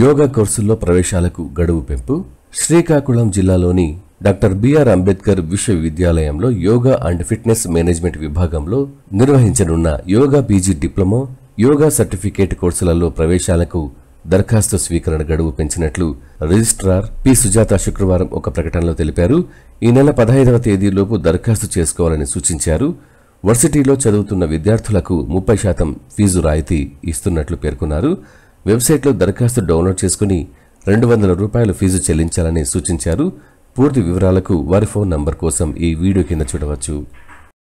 యోగా కోర్సుల్లో ప్రవేశాలకు గడువు పెంపు శ్రీకాకుళం జిల్లాలోని డాక్టర్ బిఆర్ అంబేద్కర్ విశ్వవిద్యాలయంలో యోగా అండ్ ఫిట్నెస్ మేనేజ్మెంట్ విభాగంలో నిర్వహించనున్న yoga PG diploma yoga certificate కోర్సులలో ప్రవేశాలకు దరఖాస్తు స్వీకరణ గడువు పెంచినట్లు రిజిస్ట్రార్ పి సుజాత శుక్రవారం ఒక ప్రకటనలో తెలిపారు ఈ నెల పదహైదవ తేదీలోపు దరఖాస్తు చేసుకోవాలని సూచించారు వర్సిటీలో చదువుతున్న విద్యార్థులకు ముప్పై శాతం ఫీజు రాయితీ ఇస్తున్నట్లు పేర్కొన్నారు వెబ్సైట్లో దరఖాస్తు డౌన్లోడ్ చేసుకుని రెండు వందల రూపాయల ఫీజు చెల్లించాలని సూచించారు పూర్తి వివరాలకు వారి ఫోన్ నంబర్ కోసం ఈ వీడియో కింద చూడవచ్చు